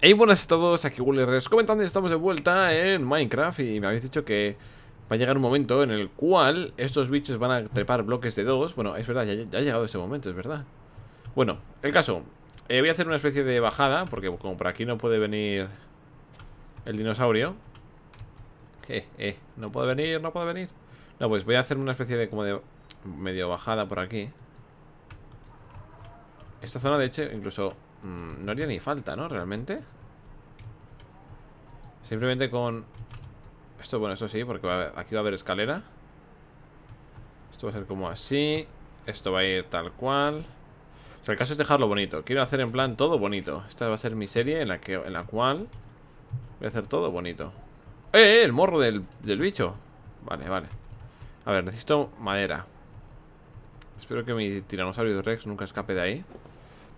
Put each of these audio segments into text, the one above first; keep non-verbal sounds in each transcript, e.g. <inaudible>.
Hey, buenas a todos, aquí WoolerRes. comentando estamos de vuelta en Minecraft y me habéis dicho que va a llegar un momento en el cual estos bichos van a trepar bloques de dos Bueno, es verdad, ya, ha llegado ese momento, es verdad Bueno, el caso, eh, voy a hacer una especie de bajada porque como por aquí no puede venir el dinosaurio Eh, eh, no puede venir, no puede venir No, pues voy a hacer una especie de como de medio bajada por aquí Esta zona de hecho incluso Mm, no haría ni falta, ¿no? Realmente. Simplemente con... Esto, bueno, eso sí, porque aquí va a haber escalera. Esto va a ser como así. Esto va a ir tal cual. O sea, el caso es dejarlo bonito. Quiero hacer en plan todo bonito. Esta va a ser mi serie en la, que, en la cual... Voy a hacer todo bonito. ¡Eh, eh! El morro del, del bicho. Vale, vale. A ver, necesito madera. Espero que mi tiranosaurio Rex nunca escape de ahí.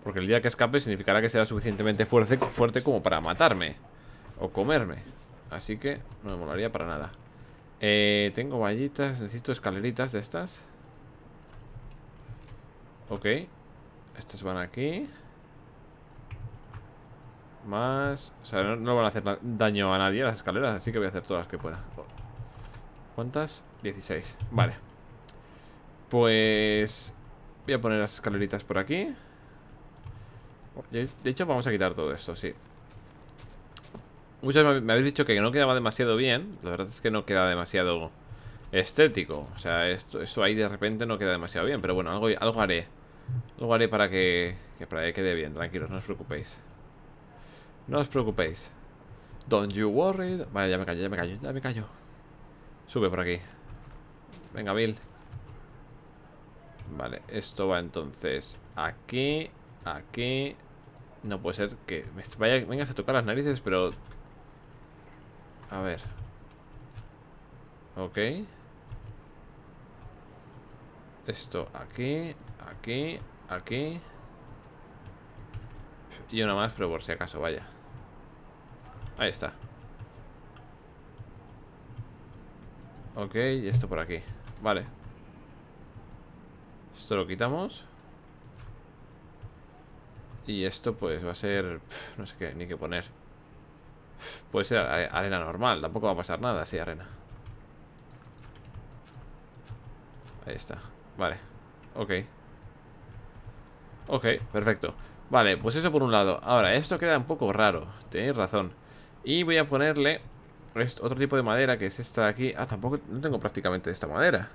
Porque el día que escape significará que será suficientemente fuerte, fuerte como para matarme O comerme Así que no me molaría para nada eh, Tengo vallitas, necesito escaleritas de estas Ok Estas van aquí Más... O sea, no, van a hacer daño a nadie las escaleras Así que voy a hacer todas las que pueda ¿Cuántas? 16 Vale Pues... Voy a poner las escaleritas por aquí de, hecho, vamos a quitar todo esto, sí. Muchos me habéis dicho que no quedaba demasiado bien. La verdad es que no queda demasiado estético. O sea, esto, eso ahí de repente no queda demasiado bien. Pero bueno, algo, algo haré. Algo haré para que, para que quede bien. Tranquilos, no os preocupéis. No os preocupéis. Don't you worry. Vale, ya me callo, ya me callo, ya me callo. Sube por aquí. Venga, Bill. Vale, esto va entonces aquí. Aquí. No puede ser que vaya, vengas a tocar las narices, pero... A ver. Ok. Esto aquí, aquí, aquí. Y una más, pero por si acaso, vaya. Ahí está. Ok, y esto por aquí. Vale. Esto lo quitamos. Y esto pues va a ser... No sé qué, ni qué poner. Puede ser arena normal, tampoco va a pasar nada así arena. Ahí está, vale. Ok. Ok, perfecto. Vale, pues eso por un lado. Ahora, esto queda un poco raro, tenéis razón. Y voy a ponerle otro tipo de madera, que es esta de aquí. Ah, tampoco, no tengo prácticamente esta madera.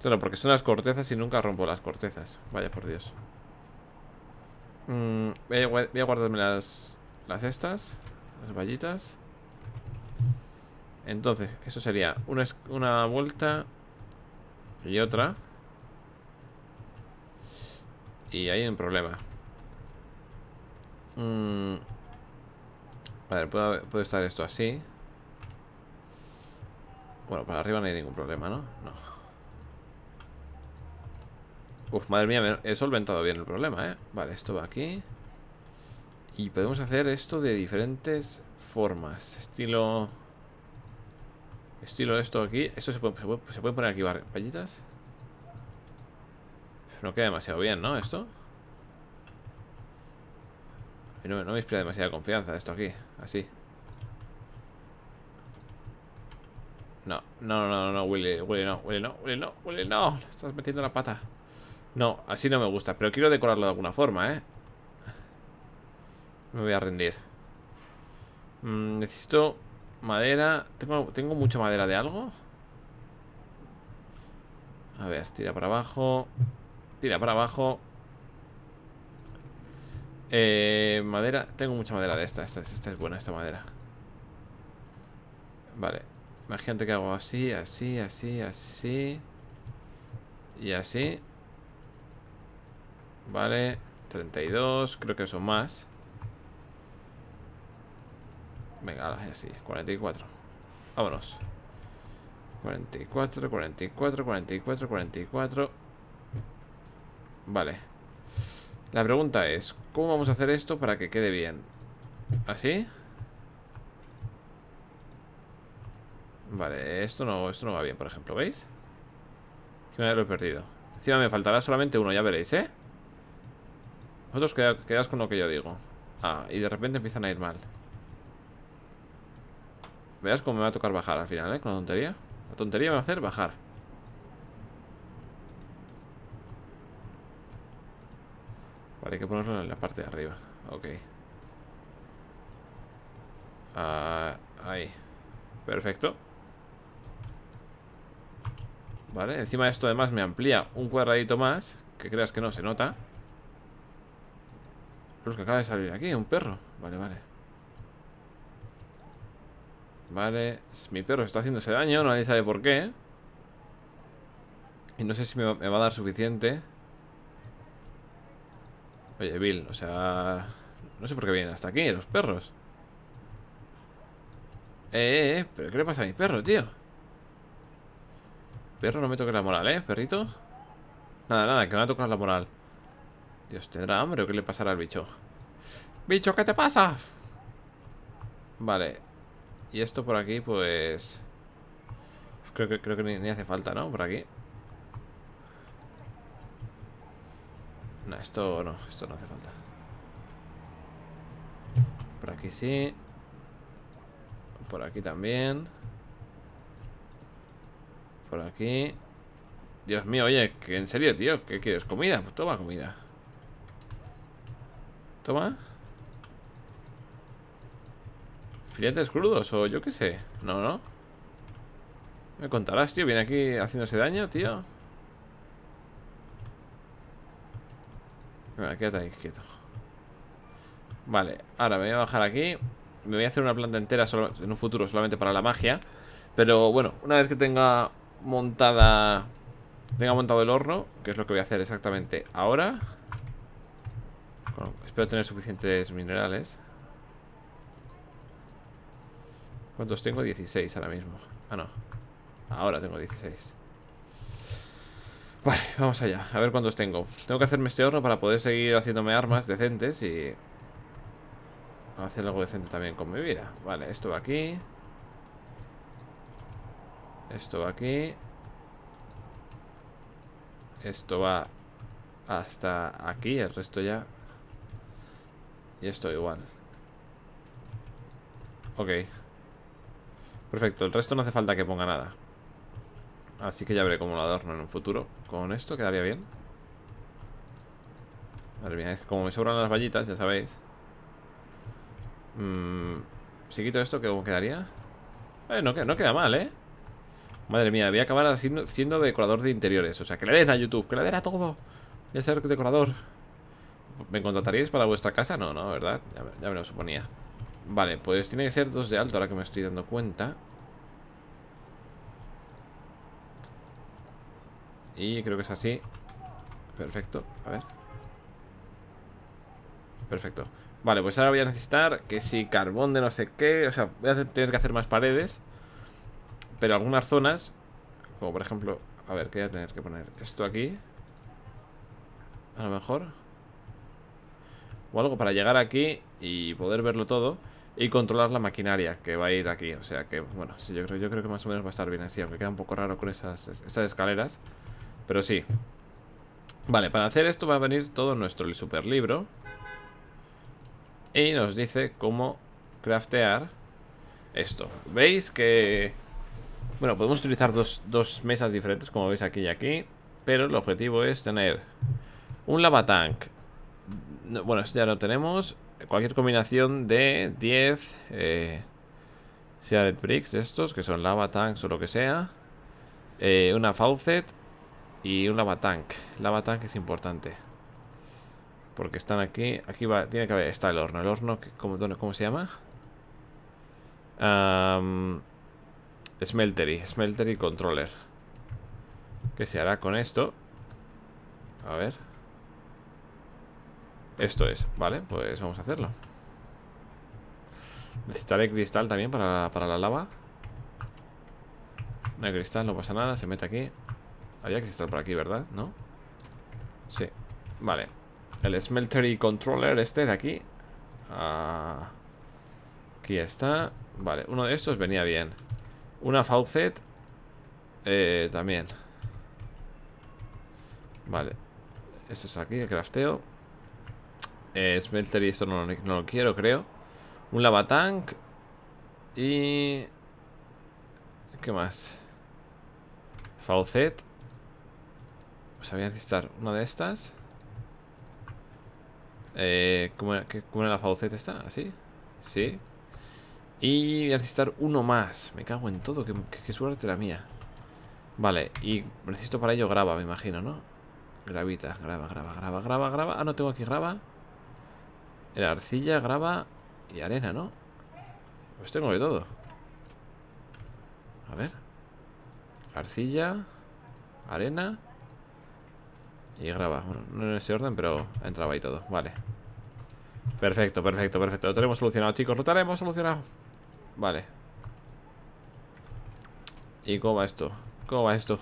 Claro, porque son las cortezas y nunca rompo las cortezas. Vaya por Dios. Mm, voy, a, guardarme las, las estas, las vallitas. Entonces, eso sería una, una vuelta y otra. Y hay un problema. Mm, a estar esto así. Bueno, para arriba no hay ningún problema, ¿no? No. Uf, madre mía, he solventado bien el problema, ¿eh? Vale, esto va aquí. Y podemos hacer esto de diferentes formas. Estilo... Estilo esto aquí. Esto se puede, se puede, poner aquí vallitas. No queda demasiado bien, ¿no? Esto. No, me inspira demasiada confianza esto aquí. Así. No, no, no, no, Willy, Willy no, Willy no, Willy no, Willy no. Le estás metiendo la pata. No, así no me gusta, pero quiero decorarlo de alguna forma, ¿eh? Me voy a rendir. Mm, necesito madera. ¿Tengo, mucha madera de algo? A ver, tira para abajo. Tira para abajo. Eh, madera. Tengo mucha madera de esta. Esta, esta es buena, esta madera. Vale. Imagínate que hago así, así, así, así. Y así. Vale, 32, creo que son más. Venga, ahora así, 44. Vámonos. 44, 44, 44, 44. Vale. La pregunta es, ¿cómo vamos a hacer esto para que quede bien? ¿Así? Vale, esto no, esto no va bien, por ejemplo, ¿veis? Encima lo he perdido. Encima me faltará solamente uno, ya veréis, ¿eh? Vosotros quedáis con lo que yo digo. Ah, y de repente empiezan a ir mal. ¿Veas cómo me va a tocar bajar al final, ¿eh? Con la tontería. La tontería me va a hacer bajar. Vale, hay que ponerlo en la parte de arriba. Ok. Ah, ahí. Perfecto. Vale, encima de esto además me amplía un cuadradito más. Que creas que no se nota es que acaba de salir aquí, un perro. Vale, vale. Vale, mi perro está haciéndose daño, nadie sabe por qué. Y no sé si me va, me va a dar suficiente. Oye, Bill, o sea... No sé por qué vienen hasta aquí, los perros. Eh, eh, eh, pero ¿qué le pasa a mi perro, tío? Perro, no me toques la moral, ¿eh, perrito? Nada, nada, que me va a tocar la moral. Dios, ¿tendrá hambre o qué le pasará al bicho? ¡Bicho, qué te pasa! Vale. Y esto por aquí, pues... Creo que, creo que ni, hace falta, ¿no? Por aquí. No, esto no, esto no hace falta. Por aquí sí. Por aquí también. Por aquí. Dios mío, oye, que en serio, tío, ¿qué quieres? ¿Comida? Pues toma comida. Toma. Filetes crudos o yo qué sé. No, no. Me contarás, tío. Viene aquí haciéndose daño, tío. Bueno, quédate ahí quieto. Vale, ahora me voy a bajar aquí. Me voy a hacer una planta entera en un futuro solamente para la magia. Pero bueno, una vez que tenga montada... Tenga montado el horno, que es lo que voy a hacer exactamente ahora espero tener suficientes minerales. ¿Cuántos tengo? 16 ahora mismo. Ah, no. Ahora tengo 16. Vale, vamos allá. A ver cuántos tengo. Tengo que hacerme este horno para poder seguir haciéndome armas decentes y... Hacer algo decente también con mi vida. Vale, esto va aquí. Esto va aquí. Esto va hasta aquí. El resto ya y esto igual. Ok. Perfecto, el resto no hace falta que ponga nada. Así que ya veré cómo lo adorno en un futuro. Con esto quedaría bien. Madre mía, es como me sobran las vallitas, ya sabéis. Mm, si quito esto, ¿cómo quedaría? Eh, no, no, queda mal, ¿eh? Madre mía, voy a acabar siendo, siendo decorador de interiores. O sea, que le den a YouTube, que le den a todo. Voy a ser decorador. ¿Me contrataríais para vuestra casa? No, no, ¿verdad? Ya, me lo suponía Vale, pues tiene que ser dos de alto Ahora que me estoy dando cuenta Y creo que es así Perfecto, a ver Perfecto Vale, pues ahora voy a necesitar que si carbón de no sé qué O sea, voy a tener que hacer más paredes Pero algunas zonas Como por ejemplo A ver, que voy a tener que poner esto aquí A lo mejor o algo para llegar aquí y poder verlo todo y controlar la maquinaria que va a ir aquí. O sea que, bueno, yo, creo, yo creo que más o menos va a estar bien así, aunque queda un poco raro con esas, escaleras. Pero sí. Vale, para hacer esto va a venir todo nuestro super libro. Y nos dice cómo craftear esto. ¿Veis que...? Bueno, podemos utilizar dos, dos mesas diferentes, como veis aquí y aquí. Pero el objetivo es tener un lavatank bueno, ya lo tenemos. Cualquier combinación de 10 eh, Bricks estos, que son lava tanks o lo que sea. Eh, una Faucet y un lava tank. Lava tank es importante. Porque están aquí. Aquí va, tiene que haber. Está el horno. El horno, ¿cómo, cómo se llama? smeltery. Smeltery controller. ¿Qué se hará con esto? A ver. Esto es, vale, pues vamos a hacerlo Necesitaré cristal también para, la lava No hay cristal, no pasa nada, se mete aquí Había cristal por aquí, ¿verdad? ¿No? Sí, vale El smeltery controller este de aquí Aquí está Vale, uno de estos venía bien Una faucet eh, También Vale Esto es aquí, el crafteo eh, smelter y esto no, lo quiero, creo. Un lavatank. Y... ¿Qué más? Faucet. Pues había que necesitar una de estas. Eh, ¿cómo, era, ¿Cómo era la faucet esta? ¿Así? ¿Sí? Y voy a necesitar uno más. Me cago en todo. Qué, suerte la mía. Vale, y necesito para ello grava, me imagino, ¿no? Gravita, graba, graba, graba, graba, grava. Ah, no tengo aquí graba. Era arcilla, grava y arena, ¿no? Pues tengo de todo. A ver. Arcilla, arena y grava. Bueno, no en ese orden, pero entraba ahí todo. Vale. Perfecto, perfecto, perfecto. Lo tenemos solucionado, chicos. Lo tenemos solucionado. Vale. ¿Y cómo va esto? ¿Cómo va esto?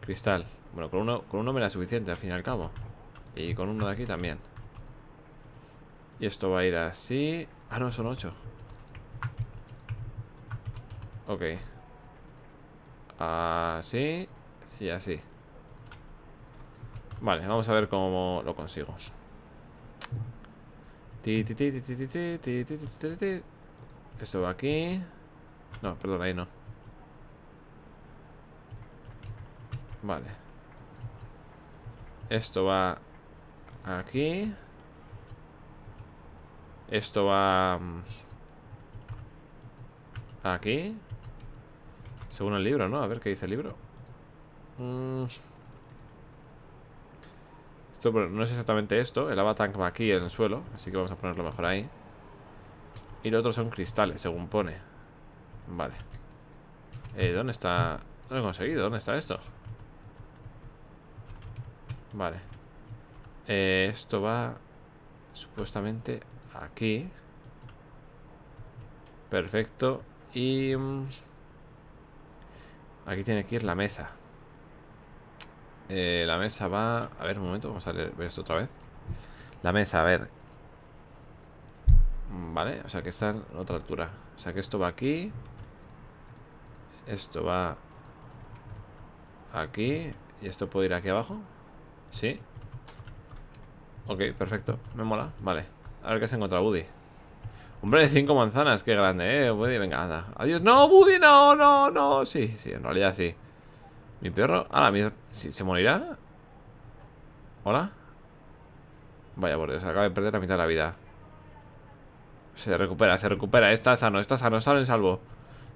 Cristal. Bueno, con uno, con uno me da suficiente, al fin y al cabo. Y con uno de aquí también. Y esto va a ir así. Ah, no, son 8. Ok. Así y así. Vale, vamos a ver cómo lo consigo. Esto va aquí. No, perdón, ahí no. Vale. Esto va aquí. Esto va... Mm, aquí. Según el libro, ¿no? A ver qué dice el libro. Mm. Esto no es exactamente esto. El avatar va aquí en el suelo. Así que vamos a ponerlo mejor ahí. Y lo otro son cristales, según pone. Vale. Eh, ¿Dónde está...? No lo he conseguido. ¿Dónde está esto? Vale. Eh, esto va... Supuestamente aquí. Perfecto. Y... Mm, aquí tiene que ir la mesa. Eh, la mesa va... A ver, un momento, vamos a ver esto otra vez. La mesa, a ver. Mm, vale, o sea que está en otra altura. O sea que esto va aquí. Esto va aquí. ¿Y esto puede ir aquí abajo? Sí. Ok, perfecto. Me mola. Vale. A ver qué se encuentra Buddy. Hombre, de cinco manzanas, qué grande, eh, Buddy. Venga, anda. Adiós. No, Buddy, no, no, no. Sí, sí, en realidad sí. Mi perro. Ahora, mi... ¿se morirá? ¿Hola? Vaya por Dios, acaba de perder la mitad de la vida. Se recupera, se recupera. Está sano, está sano, sano y salvo.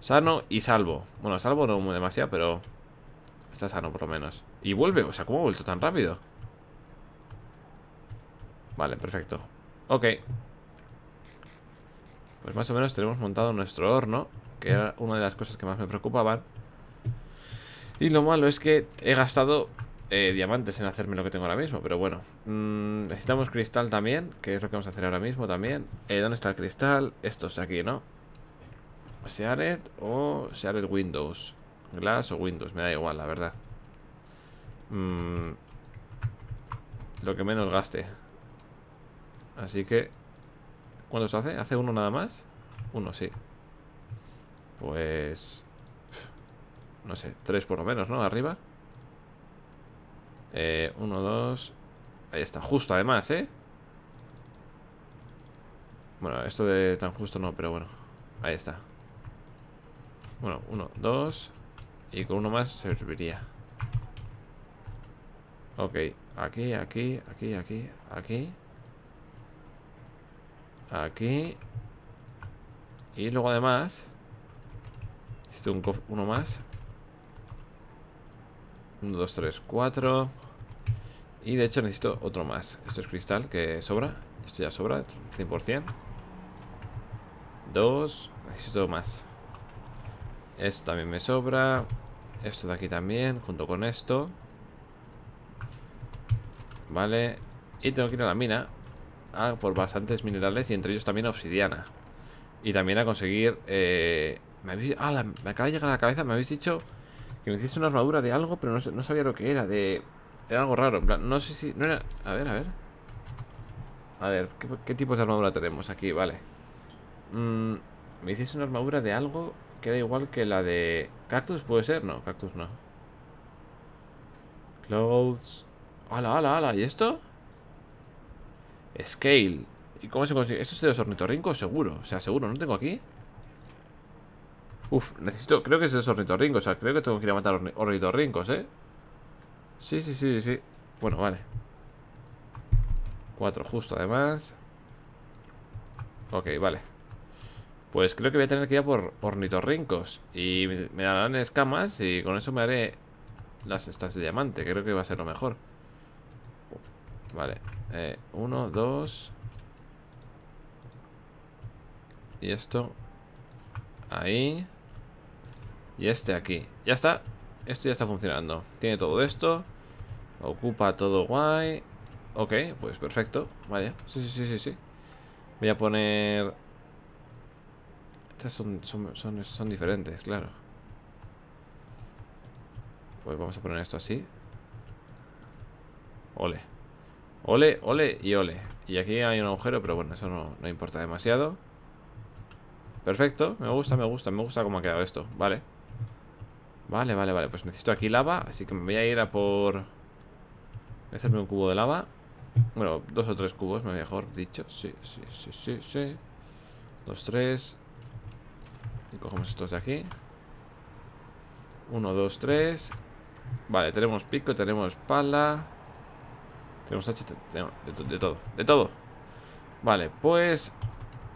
Sano y salvo. Bueno, salvo no muy demasiado, pero. Está sano por lo menos. Y vuelve, o sea, ¿cómo ha vuelto tan rápido? Vale, perfecto. Ok. Pues más o menos tenemos montado nuestro horno, que era una de las cosas que más me preocupaban. Y lo malo es que he gastado eh, diamantes en hacerme lo que tengo ahora mismo, pero bueno. Mm, necesitamos cristal también, que es lo que vamos a hacer ahora mismo también. Eh, ¿Dónde está el cristal? Esto está aquí, ¿no? Seared o Seared Windows. Glass o Windows, me da igual, la verdad. Mm, lo que menos gaste. Así que... ¿Cuántos hace? ¿Hace uno nada más? Uno, sí. Pues... No sé, tres por lo menos, ¿no? Arriba. Eh, uno, dos... Ahí está, justo además, ¿eh? Bueno, esto de tan justo no, pero bueno. Ahí está. Bueno, uno, dos... Y con uno más serviría. Ok, aquí, aquí, aquí, aquí, aquí. Aquí. Y luego además... Necesito uno más. 1, 2, 3, 4. Y de hecho necesito otro más. Esto es cristal que sobra. Esto ya sobra, 100%. Dos. Necesito más. Esto también me sobra. Esto de aquí también, junto con esto. Vale. Y tengo que ir a la mina por bastantes minerales y entre ellos también obsidiana. Y también a conseguir... Eh, me, habéis, me acaba de llegar a la cabeza, me habéis dicho que me hiciste una armadura de algo, pero no, sabía lo que era, de... Era algo raro, en plan, no sé si... No era... A ver, a ver. A ver, ¿qué, tipo de armadura tenemos aquí? Vale. Mm, me hiciste una armadura de algo que era igual que la de... Cactus puede ser, no, cactus no. Clothes... ¡Hala, hala, hala! ¿Y esto? Scale. ¿Y cómo se consigue? Esto es de los ornitorrincos, seguro. O sea, seguro, no tengo aquí. Uf, necesito. Creo que es de los ornitorrincos. O sea, creo que tengo que ir a matar los ornitorrincos, ¿eh? Sí, sí, sí, sí. Bueno, vale. Cuatro justo, además. Ok, vale. Pues creo que voy a tener que ir a por ornitorrincos. Y me darán escamas y con eso me haré las estas de diamante. Creo que va a ser lo mejor. Vale. Eh, uno, dos. Y esto. Ahí. Y este aquí. Ya está. Esto ya está funcionando. Tiene todo esto. Ocupa todo guay. Ok, pues perfecto. vaya Sí, sí, sí, sí, Voy a poner... Estas son, son, son diferentes, claro. Pues vamos a poner esto así. Ole. Ole, ole y ole. Y aquí hay un agujero, pero bueno, eso no, no importa demasiado. Perfecto, me gusta, me gusta, me gusta cómo ha quedado esto. Vale. Vale, vale, vale. Pues necesito aquí lava, así que me voy a ir a por... Voy a hacerme un cubo de lava. Bueno, dos o tres cubos, mejor dicho. Sí, sí, sí, sí, sí. Dos, tres. Y cogemos estos de aquí. Uno, dos, tres. Vale, tenemos pico, tenemos pala. Tenemos H, de, todo, de todo Vale, pues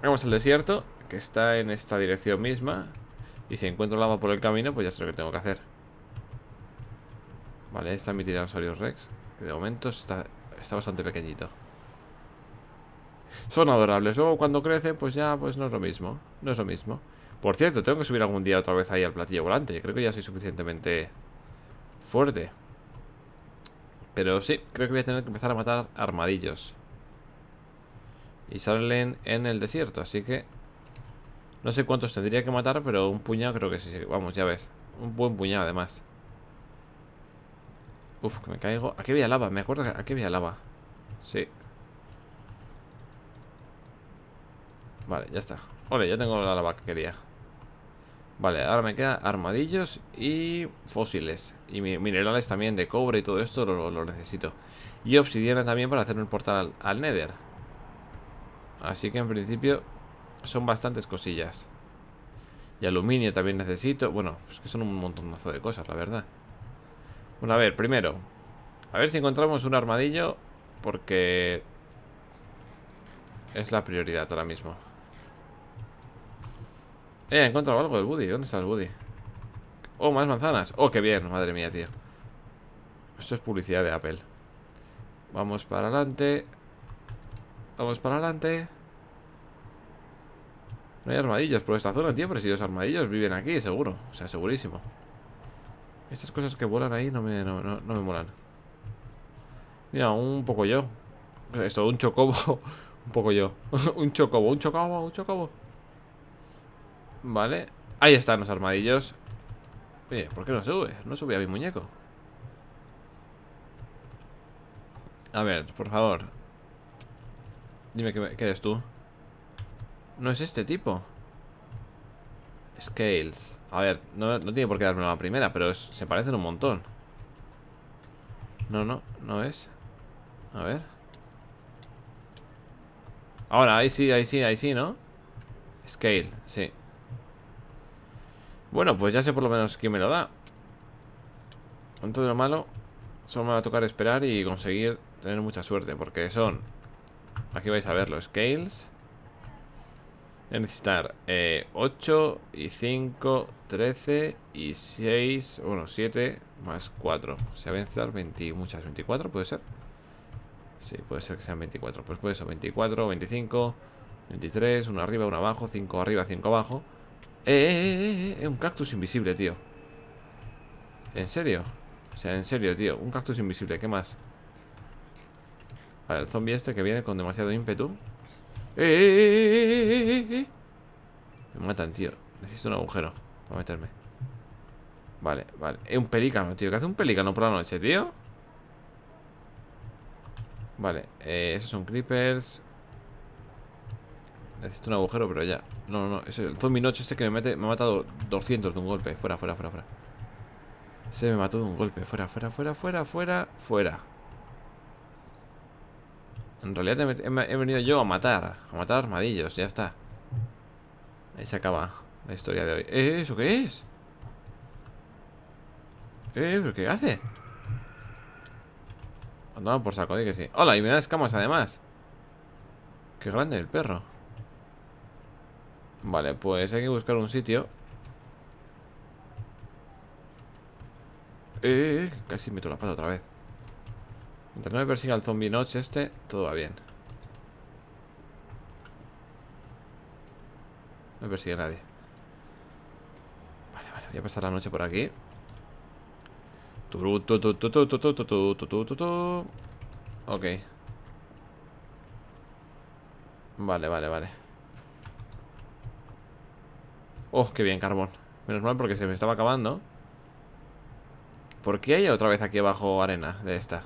Vamos al desierto, que está en esta dirección misma Y si encuentro lava por el camino, pues ya sé lo que tengo que hacer Vale, está mi Tiranosaurio Rex Que de momento está, bastante pequeñito Son adorables, luego cuando crece, pues ya pues no es lo mismo No es lo mismo Por cierto, tengo que subir algún día otra vez ahí al platillo volante creo que ya soy suficientemente fuerte pero sí, creo que voy a tener que empezar a matar armadillos. Y salen en el desierto, así que... No sé cuántos tendría que matar, pero un puñado creo que sí. Vamos, ya ves. Un buen puñado, además. Uf, que me caigo. Aquí había lava, me acuerdo que aquí había lava. Sí. Vale, ya está. Ole, ya tengo la lava que quería. Vale, ahora me queda armadillos y fósiles. Y minerales también de cobre y todo esto lo, necesito. Y obsidiana también para hacer un portal al, al Nether. Así que en principio son bastantes cosillas. Y aluminio también necesito. Bueno, es que son un montonazo de cosas, la verdad. Bueno, a ver, primero. A ver si encontramos un armadillo. Porque... Es la prioridad ahora mismo. Eh, he encontrado algo, el Woody. ¿Dónde está el Woody? Oh, más manzanas. Oh, qué bien, madre mía, tío. Esto es publicidad de Apple. Vamos para adelante. Vamos para adelante. No hay armadillos por esta zona, tío. Pero si los armadillos viven aquí, seguro. O sea, segurísimo. Estas cosas que vuelan ahí no me, no, no, no me molan. Mira, un poco yo. Esto, un chocobo. <laughs> un poco yo. <laughs> un chocobo, un chocobo, un chocobo. Vale, ahí están los armadillos Oye, ¿por qué no sube? No sube a mi muñeco A ver, por favor Dime qué eres tú No es este tipo Scales A ver, no, tiene por qué darme la primera Pero se parecen un montón No, no, no es A ver Ahora, ahí sí, ahí sí, ahí sí, ¿no? Scale, sí bueno, pues ya sé por lo menos quién me lo da. Con todo lo malo, solo me va a tocar esperar y conseguir tener mucha suerte. Porque son... Aquí vais a ver los scales. Voy a necesitar 8 eh, y 5, 13 y 6, bueno, 7 más 4. Se sea, a necesitar 20, muchas, 24 puede ser. Sí, puede ser que sean 24. Pues puede ser 24, 25, 23, 1 arriba, 1 abajo, 5 arriba, 5 abajo eh, un cactus invisible, tío. ¿En serio? O sea, en serio, tío. Un cactus invisible, ¿qué más? Vale, el zombie este que viene con demasiado ímpetu. ¡Eh, Me matan, tío. Necesito un agujero para meterme. Vale, vale. Es un pelícano, tío. ¿Qué hace un pelícano por la noche, tío? Vale, esos son creepers. Necesito un agujero, pero ya No, no, no, es el zombie noche este que me mete Me ha matado 200 de un golpe, fuera, fuera, fuera, fuera Se me mató de un golpe Fuera, fuera, fuera, fuera, fuera, fuera En realidad he, venido yo a matar A matar armadillos, ya está Ahí se acaba la historia de hoy ¿Eh, ¿Eso qué es? ¿Eh? ¿Pero qué hace? Andaba por saco, di que sí Hola, y me da escamas además Qué grande el perro Vale, pues hay que buscar un sitio eh, casi meto la pata otra vez Mientras no me persiga el zombie noche este Todo va bien No me persigue nadie Vale, vale, voy a pasar la noche por aquí Ok Vale, vale, vale Oh, qué bien, carbón Menos mal porque se me estaba acabando ¿Por qué hay otra vez aquí abajo arena de esta?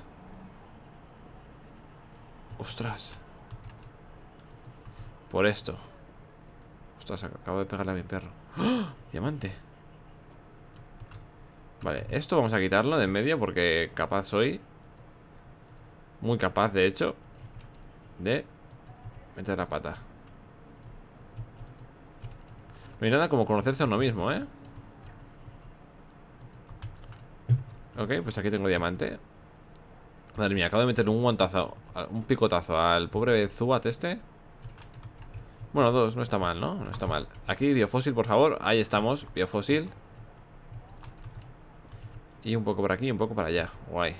Ostras Por esto Ostras, acabo de pegarle a mi perro ¡Ah! Diamante Vale, esto vamos a quitarlo de en medio Porque capaz soy Muy capaz, de hecho De meter la pata no nada como conocerse a uno mismo, ¿eh? Ok, pues aquí tengo diamante Madre mía, acabo de meter un guantazo Un picotazo al pobre Zubat este Bueno, dos, no está mal, ¿no? No está mal Aquí biofósil, por favor, ahí estamos Biofósil Y un poco por aquí y un poco para allá Guay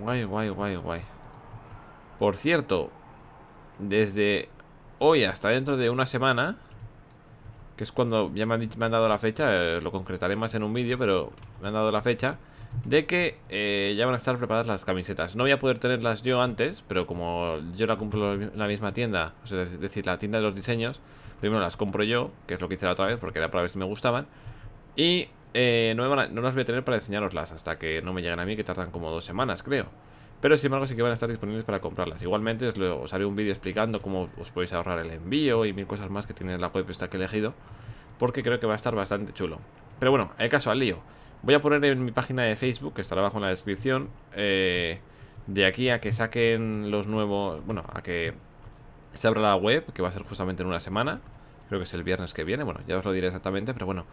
Guay, guay, guay, guay Por cierto Desde hoy hasta dentro de una semana Que es cuando ya me han, dado la fecha eh, Lo concretaré más en un vídeo, pero me han dado la fecha De que eh, ya van a estar preparadas las camisetas No voy a poder tenerlas yo antes Pero como yo la compro en la misma tienda Es decir, la tienda de los diseños Primero las compro yo, que es lo que hice la otra vez Porque era para ver si me gustaban Y eh, no las voy a tener para enseñaroslas Hasta que no me lleguen a mí, que tardan como dos semanas, creo pero sin embargo sí que van a estar disponibles para comprarlas. Igualmente os, haré un vídeo explicando cómo os podéis ahorrar el envío y mil cosas más que tiene la web esta que he elegido, porque creo que va a estar bastante chulo. Pero bueno, el caso al lío. Voy a poner en mi página de Facebook, que estará abajo en la descripción, eh, de aquí a que saquen los nuevos, bueno, a que se abra la web, que va a ser justamente en una semana, creo que es el viernes que viene, bueno, ya os lo diré exactamente, pero bueno,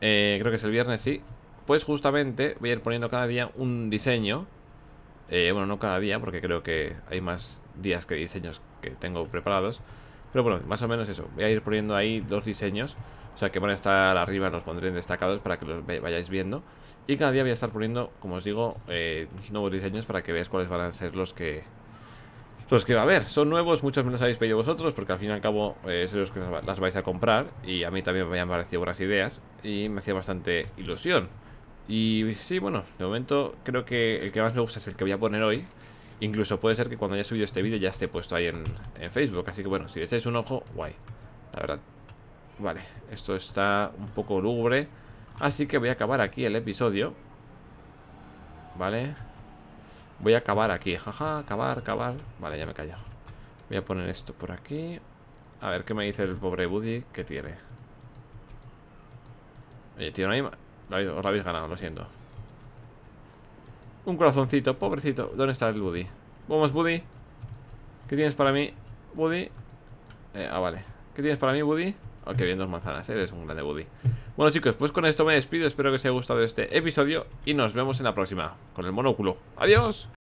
eh, creo que es el viernes, sí. Pues justamente voy a ir poniendo cada día un diseño eh, bueno, no cada día, porque creo que hay más días que diseños que tengo preparados. Pero bueno, más o menos eso. Voy a ir poniendo ahí los diseños. O sea, que van a estar arriba, los pondré en destacados para que los vayáis viendo. Y cada día voy a estar poniendo, como os digo, eh, nuevos diseños para que veáis cuáles van a ser los que... Los que va a haber, son nuevos, muchos menos habéis pedido vosotros Porque al fin y al cabo eh, los que las vais a comprar Y a mí también me han parecido buenas ideas Y me hacía bastante ilusión y sí, bueno, de momento creo que el que más me gusta es el que voy a poner hoy. Incluso puede ser que cuando haya subido este vídeo ya esté puesto ahí en, Facebook. Así que bueno, si echáis un ojo, guay. La verdad. Vale, esto está un poco lúgubre. Así que voy a acabar aquí el episodio. Vale. Voy a acabar aquí. Jaja, acabar, acabar. Vale, ya me callado Voy a poner esto por aquí. A ver qué me dice el pobre Buddy que tiene. Oye, tío, no os lo habéis ganado, lo siento. Un corazoncito, pobrecito. ¿Dónde está el Buddy? Vamos, Buddy. ¿Qué tienes para mí, Buddy? Eh, ah, vale. ¿Qué tienes para mí, Buddy? Oh, qué bien, dos manzanas. Eres un grande Buddy. Bueno, chicos, pues con esto me despido. Espero que os haya gustado este episodio y nos vemos en la próxima con el monóculo. ¡Adiós!